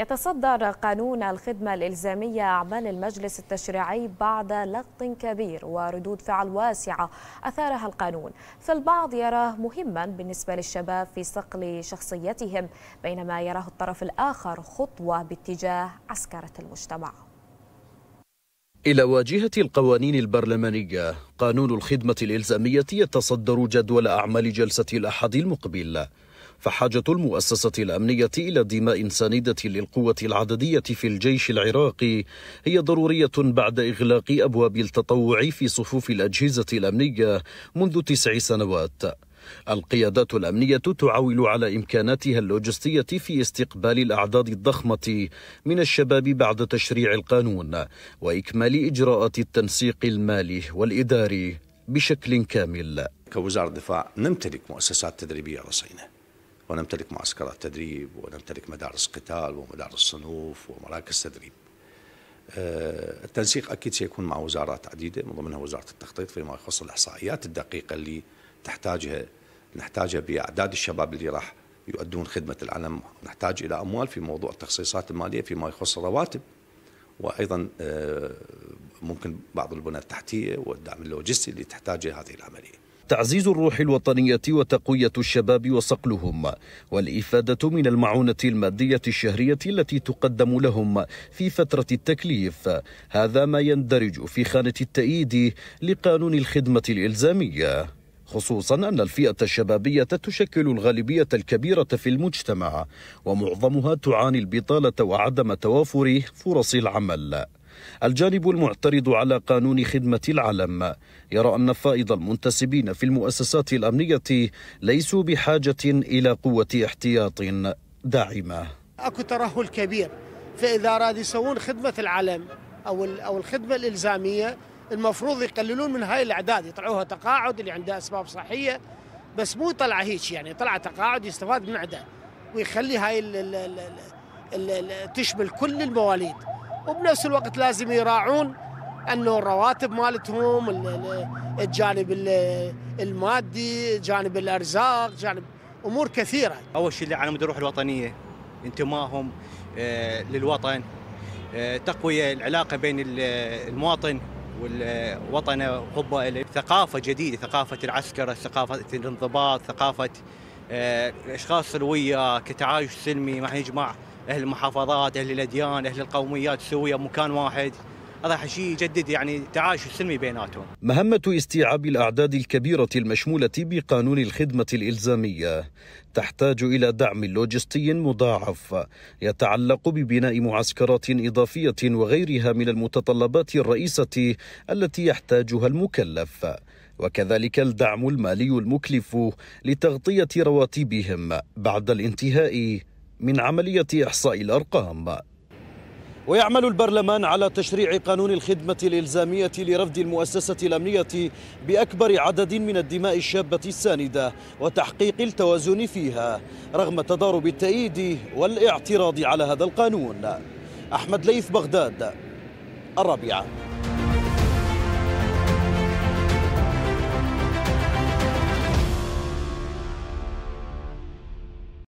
يتصدر قانون الخدمة الإلزامية أعمال المجلس التشريعي بعد لغط كبير وردود فعل واسعة أثارها القانون فالبعض يراه مهما بالنسبة للشباب في صقل شخصيتهم بينما يراه الطرف الآخر خطوة باتجاه عسكرة المجتمع إلى واجهة القوانين البرلمانية قانون الخدمة الإلزامية يتصدر جدول أعمال جلسة الأحد المقبل فحاجة المؤسسة الأمنية إلى دماء ساندة للقوة العددية في الجيش العراقي هي ضرورية بعد إغلاق أبواب التطوع في صفوف الأجهزة الأمنية منذ تسع سنوات القيادات الأمنية تعول على إمكاناتها اللوجستية في استقبال الأعداد الضخمة من الشباب بعد تشريع القانون وإكمال إجراءات التنسيق المالي والإداري بشكل كامل كوزارة دفاع نمتلك مؤسسات تدريبية رصينة ونمتلك معسكرات تدريب ونمتلك مدارس قتال ومدارس صنوف ومراكز تدريب آه، التنسيق أكيد سيكون مع وزارات عديدة من ضمنها وزارة التخطيط فيما يخص الإحصائيات الدقيقة اللي تحتاجها نحتاجها بأعداد الشباب اللي راح يؤدون خدمة العلم نحتاج إلى أموال في موضوع التخصيصات المالية فيما يخص الرواتب وأيضا آه، ممكن بعض البنى التحتية والدعم اللوجستي اللي تحتاجه هذه العملية تعزيز الروح الوطنية وتقوية الشباب وصقلهم والإفادة من المعونة المادية الشهرية التي تقدم لهم في فترة التكليف هذا ما يندرج في خانة التأييد لقانون الخدمة الإلزامية خصوصا أن الفئة الشبابية تشكل الغالبية الكبيرة في المجتمع ومعظمها تعاني البطالة وعدم توافر فرص العمل الجانب المعترض على قانون خدمة العلم يرى أن فائض المنتسبين في المؤسسات الأمنية ليسوا بحاجة إلى قوة احتياط داعمة أكو ترهل كبير فإذا أراد يسوون خدمة العلم أو أو الخدمة الإلزامية المفروض يقللون من هاي الأعداد يطلعوها تقاعد اللي عنده أسباب صحية بس مو طلع هيك يعني طلع تقاعد يستفاد من عده ويخلي هاي ال ال ال تشمل كل المواليد وبنفس الوقت لازم يراعون انه الرواتب مالتهم الجانب المادي جانب الارزاق جانب امور كثيره اول شيء على مود الروح الوطنيه انتمائهم آه، للوطن آه، تقويه العلاقه بين المواطن والوطن وحبه ثقافه جديده ثقافه العسكر ثقافه الانضباط ثقافه الاشخاص آه، اللي كتعايش سلمي مع جماعه اهل المحافظات اهل الاديان اهل القوميات السويه مكان واحد هذا شيء يجدد يعني تعايش سلمي بيناتهم مهمة استيعاب الأعداد الكبيرة المشمولة بقانون الخدمة الإلزامية تحتاج إلى دعم لوجستي مضاعف يتعلق ببناء معسكرات إضافية وغيرها من المتطلبات الرئيسة التي يحتاجها المكلف وكذلك الدعم المالي المكلف لتغطية رواتبهم بعد الانتهاء من عملية إحصاء الأرقام ويعمل البرلمان على تشريع قانون الخدمة الإلزامية لرفد المؤسسة الأمنية بأكبر عدد من الدماء الشابة الساندة وتحقيق التوازن فيها رغم تضارب التأييد والاعتراض على هذا القانون أحمد ليث بغداد الرابعة